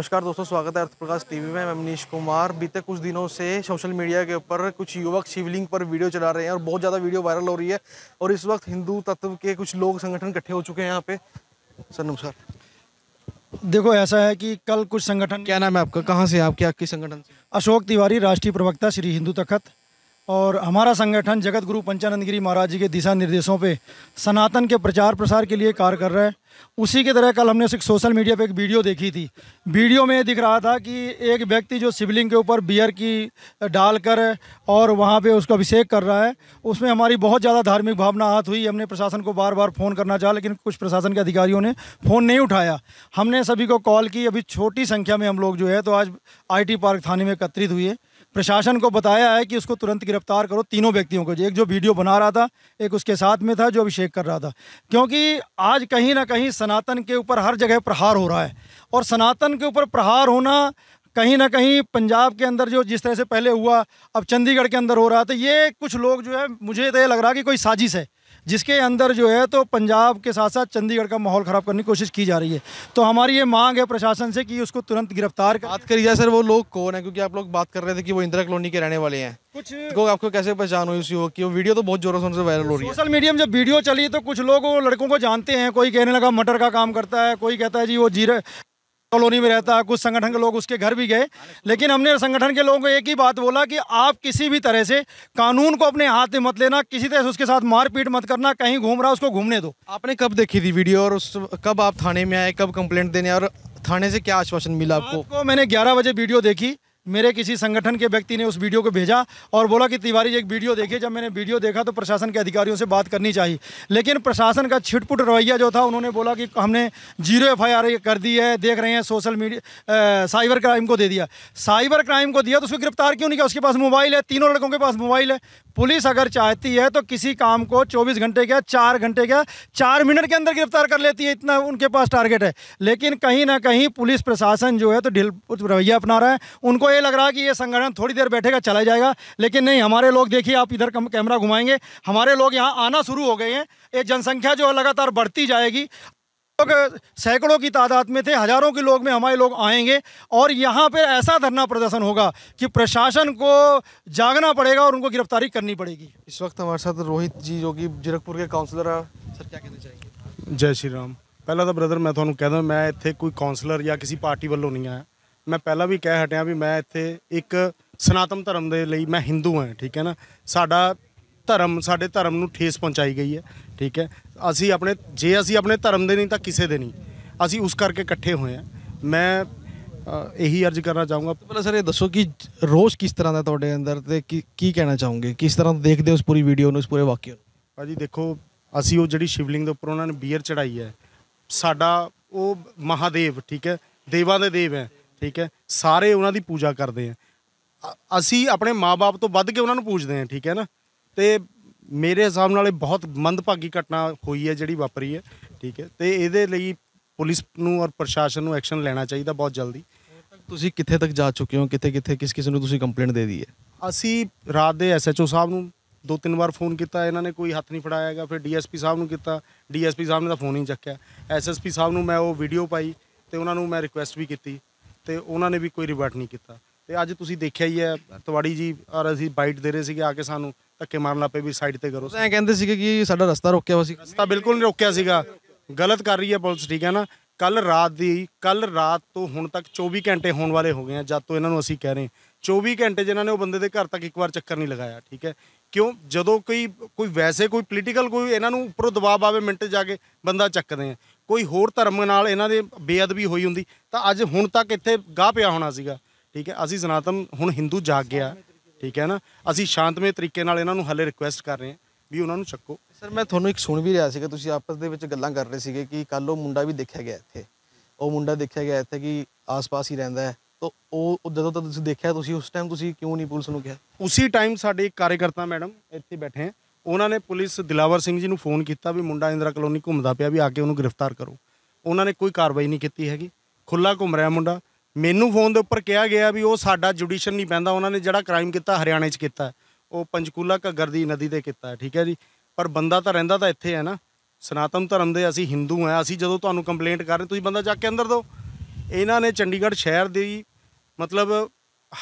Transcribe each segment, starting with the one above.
नमस्कार दोस्तों स्वागत है अर्थप्रकाश टीवी में मैं मनीष कुमार बीते कुछ दिनों से सोशल मीडिया के ऊपर कुछ युवक शिवलिंग पर वीडियो चला रहे हैं और बहुत ज़्यादा वीडियो वायरल हो रही है और इस वक्त हिंदू तत्व के कुछ लोग संगठन इकट्ठे हो चुके हैं यहाँ पे सर नमस्कार देखो ऐसा है कि कल कुछ संगठन क्या नाम है आपका कहाँ से आपके आपके संगठन अशोक तिवारी राष्ट्रीय प्रवक्ता श्री हिंदू तखत और हमारा संगठन जगत गुरु पंचानंद गिरी महाराज जी के दिशा निर्देशों पे सनातन के प्रचार प्रसार के लिए कार्य कर रहा है उसी के तरह कल हमने एक सोशल मीडिया पे एक वीडियो देखी थी वीडियो में ये दिख रहा था कि एक व्यक्ति जो शिवलिंग के ऊपर बियर की डालकर और वहाँ पे उसका अभिषेक कर रहा है उसमें हमारी बहुत ज़्यादा धार्मिक भावना हाथ हुई हमने प्रशासन को बार बार फ़ोन करना चाहा लेकिन कुछ प्रशासन के अधिकारियों ने फ़ोन नहीं उठाया हमने सभी को कॉल की अभी छोटी संख्या में हम लोग जो है तो आज आई पार्क थाने में एकत्रित हुए प्रशासन को बताया है कि उसको तुरंत गिरफ्तार करो तीनों व्यक्तियों को एक जो वीडियो बना रहा था एक उसके साथ में था जो अभिषेक कर रहा था क्योंकि आज कहीं ना कहीं सनातन के ऊपर हर जगह प्रहार हो रहा है और सनातन के ऊपर प्रहार होना कहीं ना कहीं पंजाब के अंदर जो जिस तरह से पहले हुआ अब चंडीगढ़ के अंदर हो रहा था तो ये कुछ लोग जो है मुझे तो ये लग रहा कि कोई साजिश है जिसके अंदर जो है तो पंजाब के साथ साथ चंडीगढ़ का माहौल ख़राब करने की कोशिश की जा रही है तो हमारी ये मांग है प्रशासन से कि उसको तुरंत गिरफ्तार बात करी जाए सर वो लोग कौन है क्योंकि आप लोग बात कर रहे थे कि वो इंदिरा कॉलोनी के रहने वाले हैं कुछ लोग आपको कैसे पहचान हुई उसी की वो वीडियो तो बहुत जोरों से वायरल हो रही है सोशल मीडिया में जब वीडियो चली तो कुछ लोग लड़कों को जानते हैं कोई कहने लगा मटर का काम करता है कोई कहता है जी वो जीरे कॉलोनी में रहता है कुछ संगठन के लोग उसके घर भी गए लेकिन हमने संगठन के लोगों को एक ही बात बोला कि आप किसी भी तरह से कानून को अपने हाथ में मत लेना किसी तरह से उसके साथ मारपीट मत करना कहीं घूम रहा उसको घूमने दो आपने कब देखी थी वीडियो और उस कब आप थाने में आए कब कंप्लेंट देने और थाने से क्या आश्वासन मिला आपको मैंने ग्यारह बजे वीडियो देखी मेरे किसी संगठन के व्यक्ति ने उस वीडियो को भेजा और बोला कि तिवारी एक वीडियो देखिए जब मैंने वीडियो देखा तो प्रशासन के अधिकारियों से बात करनी चाहिए लेकिन प्रशासन का छिटपुट रवैया जो था उन्होंने बोला कि हमने जीरो एफ कर दी है देख रहे हैं सोशल मीडिया साइबर क्राइम को दे दिया साइबर क्राइम को दिया तो उसको गिरफ्तार क्यों नहीं किया उसके पास मोबाइल है तीनों लड़कों के पास मोबाइल है पुलिस अगर चाहती है तो किसी काम को 24 घंटे क्या चार घंटे क्या चार मिनट के अंदर गिरफ्तार कर लेती है इतना उनके पास टारगेट है लेकिन कहीं ना कहीं पुलिस प्रशासन जो है तो ढील रवैया अपना रहा है उनको ये लग रहा है कि ये संगठन थोड़ी देर बैठेगा चला जाएगा लेकिन नहीं हमारे लोग देखिए आप इधर कैमरा घुमाएंगे हमारे लोग यहाँ आना शुरू हो गए हैं ये जनसंख्या जो है लगातार बढ़ती जाएगी लोग सैकड़ों की तादाद में थे हज़ारों के लोग में हमारे लोग आएंगे और यहाँ पर ऐसा धरना प्रदर्शन होगा कि प्रशासन को जागना पड़ेगा और उनको गिरफ्तारी करनी पड़ेगी इस वक्त हमारे साथ रोहित जी जो कि जीरकपुर के काउंसलर है सर क्या कहना चाहिए जय श्री राम पहला ਤਾਂ ਬ੍ਰਦਰ ਮੈਂ ਤੁਹਾਨੂੰ ਕਹਿ ਦਾਂ ਮੈਂ ਇੱਥੇ ਕੋਈ ਕਾਉਂਸਲਰ ਜਾਂ ਕਿਸੇ ਪਾਰਟੀ ਵੱਲੋਂ ਨਹੀਂ ਆਇਆ ਮੈਂ ਪਹਿਲਾਂ ਵੀ ਕਹਿ ਹਟਿਆ ਵੀ ਮੈਂ ਇੱਥੇ ਇੱਕ ਸਨਾਤਨ ਧਰਮ ਦੇ ਲਈ ਮੈਂ ਹਿੰਦੂ ਹਾਂ ਠੀਕ ਹੈ ਨਾ ਸਾਡਾ ਧਰਮ ਸਾਡੇ ਧਰਮ ਨੂੰ ਠੇਸ ਪਹੁੰਚਾਈ ਗਈ ਠੀਕ ਹੈ ਅਸੀਂ ਆਪਣੇ ਜੇ ਅਸੀਂ ਆਪਣੇ ਧਰਮ ਦੇ ਨਹੀਂ ਤਾਂ ਕਿਸੇ ਦੇ ਨਹੀਂ ਅਸੀਂ ਉਸ ਕਰਕੇ ਇਕੱਠੇ ਹੋਏ ਆ ਮੈਂ ਇਹੀ ਅਰਜ਼ ਕਰਨਾ ਚਾਹੂੰਗਾ ਪਹਿਲਾਂ ਸਰ ਇਹ ਦੱਸੋ ਕਿ ਰੋਸ਼ ਕਿਸ ਤਰ੍ਹਾਂ ਦਾ ਤੁਹਾਡੇ ਅੰਦਰ ਤੇ ਕੀ ਕਹਿਣਾ ਚਾਹੋਗੇ ਕਿਸ ਤਰ੍ਹਾਂ ਦੇਖਦੇ ਹੋ ਉਸ ਪੂਰੀ ਵੀਡੀਓ ਨੂੰ ਉਸ ਪੂਰੇ ਵਾਕਿਆ ਨੂੰ ਭਾਜੀ ਦੇਖੋ ਅਸੀਂ ਉਹ ਜਿਹੜੀ ਸ਼ਿਵਲਿੰਗ ਦੇ ਉੱਪਰ ਉਹਨਾਂ ਨੇ ਬੀਅਰ ਚੜਾਈ ਹੈ ਸਾਡਾ ਉਹ ਮਹਾਦੇਵ ਠੀਕ ਹੈ ਦੇਵਾਂ ਦੇ ਦੇਵ ਹੈ ਠੀਕ ਹੈ ਸਾਰੇ ਉਹਨਾਂ ਦੀ ਪੂਜਾ ਕਰਦੇ ਆ ਅਸੀਂ ਆਪਣੇ ਮਾਪੇ ਤੋਂ ਵੱਧ ਕੇ ਉਹਨਾਂ ਨੂੰ ਪੂਜਦੇ ਆ ਠੀਕ ਹੈ ਨਾ ਤੇ ਮੇਰੇ ਹਿਸਾਬ ਨਾਲ ਇਹ ਬਹੁਤ ਮੰਦਭਾਗੀ ਘਟਨਾ ਹੋਈ ਹੈ ਜਿਹੜੀ ਵਾਪਰੀ ਹੈ ਠੀਕ ਹੈ ਤੇ ਇਹਦੇ ਲਈ ਪੁਲਿਸ ਨੂੰ ਔਰ ਪ੍ਰਸ਼ਾਸਨ ਨੂੰ ਐਕਸ਼ਨ ਲੈਣਾ ਚਾਹੀਦਾ ਬਹੁਤ ਜਲਦੀ ਤੁਸੀਂ ਕਿੱਥੇ ਤੱਕ ਜਾ ਚੁੱਕੇ ਹੋ ਕਿੱਥੇ ਕਿੱਥੇ ਕਿਸ ਕਿਸ ਨੂੰ ਤੁਸੀਂ ਕੰਪਲੇਂਟ ਦੇ ਦੀ ਹੈ ਅਸੀਂ ਰਾਤ ਦੇ ਐਸਐਚਓ ਸਾਹਿਬ ਨੂੰ ਦੋ ਤਿੰਨ ਵਾਰ ਫੋਨ ਕੀਤਾ ਇਹਨਾਂ ਨੇ ਕੋਈ ਹੱਥ ਨਹੀਂ ਫੜਾਇਆ ਹੈਗਾ ਫਿਰ ਡੀਐਸਪੀ ਸਾਹਿਬ ਨੂੰ ਕੀਤਾ ਡੀਐਸਪੀ ਸਾਹਿਬ ਨੇ ਤਾਂ ਫੋਨ ਹੀ ਚੱਕਿਆ ਐਸਐਸਪੀ ਸਾਹਿਬ ਨੂੰ ਮੈਂ ਉਹ ਵੀਡੀਓ ਪਾਈ ਤੇ ਉਹਨਾਂ ਨੂੰ ਮੈਂ ਰਿਕੁਐਸਟ ਵੀ ਕੀਤੀ ਤੇ ਉਹਨਾਂ ਨੇ ਵੀ ਕੋਈ ਰਿਵਰਟ ਨਹੀਂ ਕੀਤਾ ਤੇ ਅੱਜ ਤੁਸੀਂ ਦੇਖਿਆ ਹੀ ਹੈ ਤਵਾੜੀ ਜੀ ਔਰ ਅਸੀਂ ਬਾਈਟ ਦੇ ਰਹੇ ਸੀਗੇ ਆ ਕੇ ਸਾਨੂੰ ਧੱਕੇ ਮਾਰਨ ਲੱਪੇ ਵੀ ਸਾਈਡ ਤੇ ਕਰੋ ਐ ਕਹਿੰਦੇ ਸੀਗੇ ਕਿ ਸਾਡਾ ਰਸਤਾ ਰੋਕਿਆ ਹੋਇਆ ਸੀ ਰਸਤਾ ਬਿਲਕੁਲ ਨਹੀਂ ਰੋਕਿਆ ਸੀਗਾ ਗਲਤ ਕਰ ਰਹੀ ਹੈ ਪੁਲਿਸ ਠੀਕ ਹੈ ਨਾ ਕੱਲ ਰਾਤ ਦੀ ਕੱਲ ਰਾਤ ਤੋਂ ਹੁਣ ਤੱਕ 24 ਘੰਟੇ ਹੋਣ ਵਾਲੇ ਹੋ ਗਏ ਆ ਜਦ ਤੋਂ ਇਹਨਾਂ ਨੂੰ ਅਸੀਂ ਕਹਿ ਰਹੇ 24 ਘੰਟੇ ਜਿਨ੍ਹਾਂ ਨੇ ਉਹ ਬੰਦੇ ਦੇ ਘਰ ਤੱਕ ਇੱਕ ਵਾਰ ਚੱਕਰ ਨਹੀਂ ਲਗਾਇਆ ਠੀਕ ਹੈ ਕਿਉਂ ਜਦੋਂ ਕੋਈ ਕੋਈ ਵੈਸੇ ਕੋਈ ਪੋਲੀਟੀਕਲ ਕੋਈ ਇਹਨਾਂ ਨੂੰ ਉੱਪਰੋਂ ਦਬਾਅ ਆਵੇ ਮਿੰਟ ਜਾ ਕੇ ਬੰਦਾ ਚੱਕਦੇ ਆ ਕੋਈ ਹੋਰ ਧਰਮ ਨਾਲ ਇਹਨਾਂ ਦੇ ਬੇਅਦਬੀ ਹੋਈ ਹੁੰਦੀ ਤਾਂ ਅੱਜ ਹੁਣ ਤੱਕ ਇੱਥੇ ਗਾਹ ਪਿਆ ਹੋਣਾ ਸੀਗਾ ਠੀਕ ਹੈ ਅਸੀਂ ਸਨਾਤਨ ਹੁਣ ਹਿੰਦੂ ਜਾਗ ਗਿਆ ਠੀਕ ਹੈ ਨਾ ਅਸੀਂ ਸ਼ਾਂਤਮਈ ਤਰੀਕੇ ਨਾਲ ਇਹਨਾਂ ਨੂੰ ਹਲੇ ਰਿਕੁਐਸਟ ਕਰ ਰਹੇ ਹਾਂ ਵੀ ਉਹਨਾਂ ਨੂੰ ਚੱਕੋ ਸਰ ਮੈਂ ਤੁਹਾਨੂੰ ਇੱਕ ਸੁਣ ਵੀ ਰਿਹਾ ਸੀਗਾ ਤੁਸੀਂ ਆਪਸ ਦੇ ਵਿੱਚ ਗੱਲਾਂ ਕਰ ਰਹੇ ਸੀਗੇ ਕਿ ਕੱਲ ਉਹ ਮੁੰਡਾ ਵੀ ਦੇਖਿਆ ਗਿਆ ਇੱਥੇ ਉਹ ਮੁੰਡਾ ਦੇਖਿਆ ਗਿਆ ਇੱਥੇ ਕਿ ਆਸ-ਪਾਸ ਹੀ ਰਹਿੰਦਾ ਹੈ ਤਾਂ ਉਹ ਜਦੋਂ ਤੱਕ ਤੁਸੀਂ ਦੇਖਿਆ ਤੁਸੀਂ ਉਸ ਟਾਈਮ ਤੁਸੀਂ ਕਿਉਂ ਨਹੀਂ ਪੁਲਿਸ ਨੂੰ ਕਿਹਾ ਉਸੇ ਟਾਈਮ ਸਾਡੇ ਇੱਕ ਕਾਰਜਕਰਤਾ ਮੈਡਮ ਇੱਥੇ ਬੈਠੇ ਹਨ ਉਹਨਾਂ ਨੇ ਪੁਲਿਸ ਦਿਲਾਵਰ ਸਿੰਘ ਜੀ ਨੂੰ ਫੋਨ ਕੀਤਾ ਵੀ ਮੁੰਡਾ ਇੰਦਰਾ ਕਲੋਨੀ ਘੁੰਮਦਾ ਪਿਆ ਵੀ ਆ ਕੇ ਉਹਨੂੰ ਗ੍ਰਿਫਤਾਰ ਕਰੋ ਉਹਨਾਂ ਨੇ ਕੋਈ ਕਾਰਵਾਈ ਨਹੀਂ ਕੀਤੀ ਹੈਗੀ ਖੁੱਲਾ ਘੁੰਮ ਰਿਹਾ ਮੁੰਡਾ ਮੈਨੂੰ ਫੋਨ ਦੇ ਉੱਪਰ ਕਿਹਾ ਗਿਆ ਵੀ ਉਹ ਸਾਡਾ ਜੁਡੀਸ਼ਨ ਨਹੀਂ ਪੈਂਦਾ ਉਹਨਾਂ ਨੇ ਜਿਹੜਾ ਕ੍ਰਾਈਮ ਕੀਤਾ ਹਰਿਆਣੇ 'ਚ ਕੀਤਾ ਉਹ ਪੰਚਕੂਲਾ ਘੱਗਰ ਦੀ ਨਦੀ ਤੇ ਕੀਤਾ ਠੀਕ ਹੈ ਜੀ ਪਰ ਬੰਦਾ ਤਾਂ ਰਹਿੰਦਾ ਤਾਂ ਇੱਥੇ ਹੈ ਨਾ ਸਨਾਤਨ ਧਰਮ ਦੇ ਅਸੀਂ ਹਿੰਦੂ ਆ ਅਸੀਂ ਜਦੋਂ ਤੁਹਾਨੂੰ ਕੰਪਲੇਂਟ ਕਰ ਰਹੇ ਤੁਸੀਂ ਬੰਦਾ ਚੱਕ ਕੇ ਅੰਦਰ ਦੋ ਇਹਨਾਂ ਨੇ ਚੰਡੀਗੜ੍ਹ ਸ਼ਹਿਰ ਦੀ ਮਤਲਬ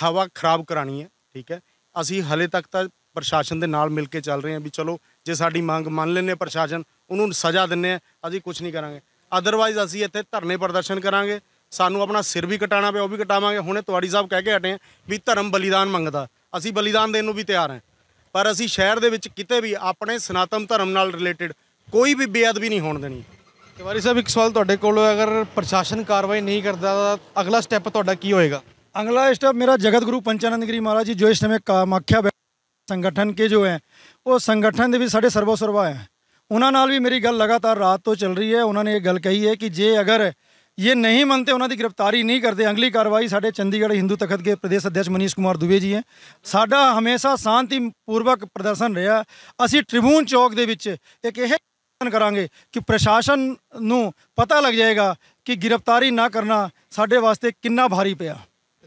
ਹਵਾ ਖਰਾਬ ਕਰਾਣੀ ਹੈ ਠੀਕ ਹੈ ਅਸੀਂ ਹਲੇ ਤੱਕ ਤਾਂ ਪ੍ਰਸ਼ਾਸਨ ਦੇ ਨਾਲ ਮਿਲ ਕੇ ਚੱਲ ਰਹੇ ਹਾਂ ਵੀ ਚਲੋ ਜੇ ਸਾਡੀ ਮੰਗ ਮੰਨ ਲੈਣੇ ਪ੍ਰਸ਼ਾਸਨ ਉਹਨੂੰ ਸਜ਼ਾ ਦਿੰਨੇ ਆ ਅਸੀਂ ਕੁਝ ਨਹੀਂ ਕਰਾਂਗੇ ਅਦਰਵਾਈਜ਼ ਅਸੀਂ ਇੱਥੇ ਧਰਨੇ ਪ੍ਰਦਰਸ਼ਨ ਕਰਾਂਗੇ ਸਾਨੂੰ ਆਪਣਾ ਸਿਰ ਵੀ ਕਟਾਣਾ ਪਿਆ ਉਹ ਵੀ ਕਟਾਵਾਂਗੇ ਹੁਣੇ ਤਵਾੜੀ ਸਾਹਿਬ ਕਹਿ ਕੇ ਹਟੇ ਵੀ ਧਰਮ ਬਲੀਦਾਨ ਮੰਗਦਾ ਅਸੀਂ ਬਲੀਦਾਨ ਦੇਣ ਨੂੰ ਵੀ ਤਿਆਰ ਹਾਂ ਪਰ ਅਸੀਂ ਸ਼ਹਿਰ ਦੇ ਵਿੱਚ ਕਿਤੇ ਵੀ ਆਪਣੇ ਸਨਾਤਨ ਧਰਮ ਨਾਲ ਰਿਲੇਟਡ ਕੋਈ ਵੀ ਬੇਅਦਬੀ ਨਹੀਂ ਹੋਣ ਦੇਣੀ ਤਿਵਾਰੀ ਸਾਹਿਬ ਇੱਕ ਸਵਾਲ ਤੁਹਾਡੇ ਕੋਲ ਅਗਰ ਪ੍ਰਸ਼ਾਸਨ ਕਾਰਵਾਈ ਨਹੀਂ ਕਰਦਾ ਤਾਂ ਅਗਲਾ ਸਟੈਪ ਤੁਹਾਡਾ ਕੀ ਹੋਏਗਾ अगला स्टेप मेरा जगत गुरु पंचानंद गिरी महाराज जी जो इस समय कामाख्या संगठन के जो हैं वो संगठन के भी साढ़े सर्वो सर्वा है उन्होंने भी मेरी गल लगातार रात तो चल रही है उन्होंने ये गल कही है कि जे अगर ਇਹ ਨਹੀਂ ਮੰਨਦੇ ਉਹਨਾਂ ਦੀ ਗ੍ਰਿਫਤਾਰੀ ਨਹੀਂ ਕਰਦੇ ਅਗਲੀ ਕਾਰਵਾਈ ਸਾਡੇ ਚੰਡੀਗੜ੍ਹ ਹਿੰਦੂ ਤਖਤ ਦੇ ਪ੍ਰਦੇਸ਼ ਅਧਿਆਸ਼ ਮਨੀਸ਼ ਕੁਮਾਰ ਦੁਬੇ ਜੀ ਹੈ ਸਾਡਾ ਹਮੇਸ਼ਾ ਸ਼ਾਂਤੀਪੂਰਵਕ ਪ੍ਰਦਰਸ਼ਨ ਰਿਹਾ ਅਸੀਂ ਟ੍ਰਿਬੂਨ ਚੌਕ ਦੇ ਵਿੱਚ ਇੱਕ ਇਹ ਕਰਾਂਗੇ ਕਿ ਪ੍ਰਸ਼ਾਸਨ ਨੂੰ ਪਤਾ ਲੱਗ ਜਾਏਗਾ ਕਿ ਗ੍ਰਿਫਤਾਰੀ ਨਾ ਕਰਨਾ ਸਾਡੇ ਵਾਸਤੇ ਕਿੰਨਾ ਭਾਰੀ ਪਿਆ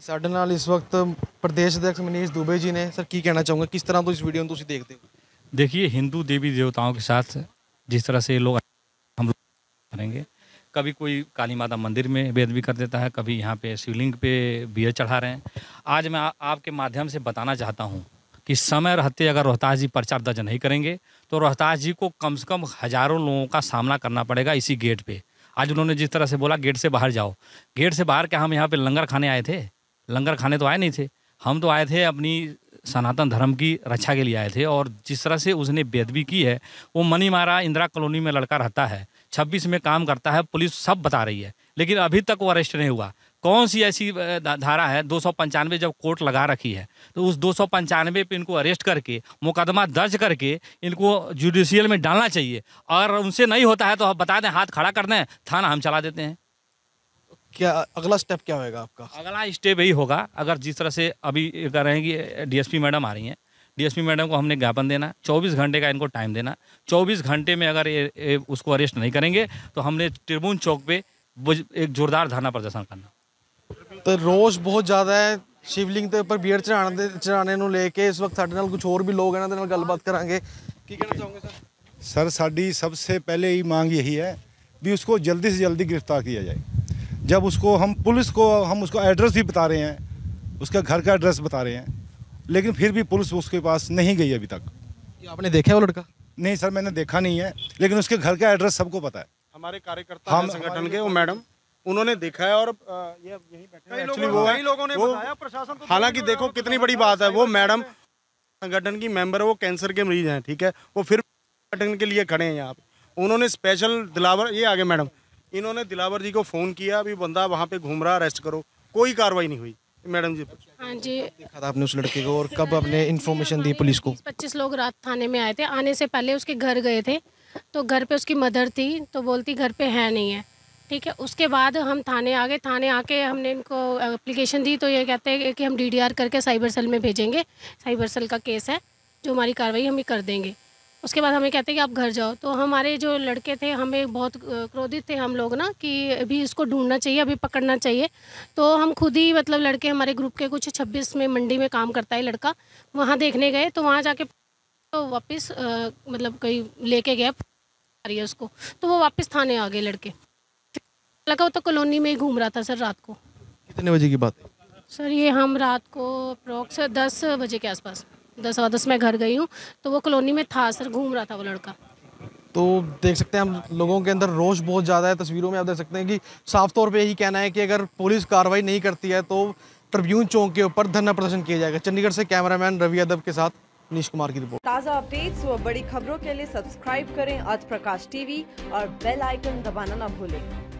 ਸਾਡੇ ਨਾਲ ਇਸ ਵਕਤ ਪ੍ਰਦੇਸ਼ ਅਧਿਕਸ਼ ਮਨੀਸ਼ दुबे जी ने सर ਕੀ ਕਹਿਣਾ ਚਾਹੂੰਗਾ ਕਿਸ ਤਰ੍ਹਾਂ ਤੋਂ ਇਸ ਵੀਡੀਓ ਨੂੰ ਤੁਸੀਂ ਦੇਖਦੇ ਹੋ देखिए हिंदू देवी देवताओं के साथ जिस तरह से लोग हम लोग करेंगे कभी कोई काली माता मंदिर में वेद भी कर देता है कभी यहाँ पे शिवलिंग पे बियर चढ़ा रहे हैं आज मैं आ, आपके माध्यम से बताना चाहता हूँ कि समय रहते अगर रोहतास जी प्रचार दर्ज नहीं करेंगे तो रोहतास जी को कम से कम हज़ारों लोगों का सामना करना पड़ेगा इसी गेट पे आज उन्होंने जिस तरह से बोला गेट से बाहर जाओ गेट से बाहर क्या हम यहाँ पे लंगर खाने आए थे लंगर खाने तो आए नहीं थे हम तो आए थे अपनी सनातन धर्म की रक्षा के लिए आए थे और जिस तरह से उसने बेदबी की है वो मनी मारा इंदिरा कॉलोनी में लड़का रहता है छब्बीस में काम करता है पुलिस सब बता रही है लेकिन अभी तक वो अरेस्ट नहीं हुआ कौन सी ऐसी धारा है दो जब कोर्ट लगा रखी है तो उस दो पर इनको अरेस्ट करके मुकदमा दर्ज करके इनको जुडिशियल में डालना चाहिए और उनसे नहीं होता है तो आप बता दें हाथ खड़ा कर दें थाना हम चला देते हैं क्या अगला स्टेप क्या होगा आपका अगला स्टेप यही होगा अगर जिस तरह से अभी कह रहे हैं कि डीएसपी मैडम आ रही हैं डीएसपी मैडम को हमने ज्ञापन देना चौबीस घंटे का इनको टाइम देना चौबीस घंटे में अगर ए, ए, उसको अरेस्ट नहीं करेंगे तो हमने ट्रिब्यून चौक पे एक जोरदार धरना प्रदर्शन करना तो रोज बहुत ज़्यादा है शिवलिंग के ऊपर बीड़ चढ़ाने चढ़ाने लेके इस वक्त साढ़े कुछ और भी लोग इन्होंने गलबात करा कि कहना चाहोगे सर सर साड़ी सबसे पहले ही मांग यही है भी उसको जल्दी से जल्दी गिरफ्तार किया जाए जब उसको हम पुलिस को हम उसको एड्रेस भी बता रहे हैं उसका घर का एड्रेस बता रहे हैं लेकिन फिर भी पुलिस उसके पास नहीं गई अभी तक आपने देखा है वो लड़का नहीं सर मैंने देखा नहीं है लेकिन उसके घर का एड्रेस सबको पता है हमारे कार्यकर्ता हम संगठन के वो मैडम उन्होंने देखा है और ये यही बैठे लोगों, ने बताया प्रशासन तो हालांकि देखो कितनी बड़ी बात है वो मैडम संगठन की मेंबर है वो कैंसर के मरीज हैं ठीक है वो फिर संगठन के लिए खड़े हैं यहाँ उन्होंने स्पेशल दिलावर ये आगे मैडम इन्होंने दिलावर जी को फ़ोन किया अभी बंदा वहाँ पे घूम रहा अरेस्ट करो कोई कार्रवाई नहीं हुई मैडम जी हाँ जी देखा था आपने उस लड़के को और कब आपने इन्फॉर्मेशन दी पुलिस को पच्चीस लोग रात थाने में आए थे आने से पहले उसके घर गए थे तो घर पे उसकी मदर थी तो बोलती घर पे है नहीं है ठीक है उसके बाद हम थाने आ गए थाने आके हमने इनको अप्लीकेशन दी तो ये कहते हैं कि हम डी करके साइबर सेल में भेजेंगे साइबर सेल का केस है जो हमारी कार्रवाई हम ही कर देंगे उसके बाद हमें कहते हैं कि आप घर जाओ तो हमारे जो लड़के थे हमें बहुत क्रोधित थे हम लोग ना कि अभी इसको ढूंढना चाहिए अभी पकड़ना चाहिए तो हम खुद ही मतलब लड़के हमारे ग्रुप के कुछ छब्बीस में मंडी में काम करता है लड़का वहाँ देखने गए तो वहाँ जाके तो वापस मतलब कहीं लेके गया है उसको तो वो वापस थाने आ गए लड़के लगा तो कॉलोनी में ही घूम रहा था सर रात को कितने बजे की बात सर ये हम रात को अप्रोक्स दस बजे के आसपास दस सवा दस मैं घर गई हूँ तो वो कॉलोनी में था सर घूम रहा था वो लड़का तो देख सकते हैं हम लोगों के अंदर रोष बहुत ज़्यादा है तस्वीरों में आप देख सकते हैं कि साफ तौर पे यही कहना है कि अगर पुलिस कार्रवाई नहीं करती है तो ट्रिब्यून चौक के ऊपर धरना प्रदर्शन किया जाएगा चंडीगढ़ से कैमरामैन रवि यादव के साथ नीश कुमार की रिपोर्ट ताज़ा अपडेट्स व बड़ी खबरों के लिए सब्सक्राइब करें आज प्रकाश टीवी और बेल आइकन दबाना ना भूलें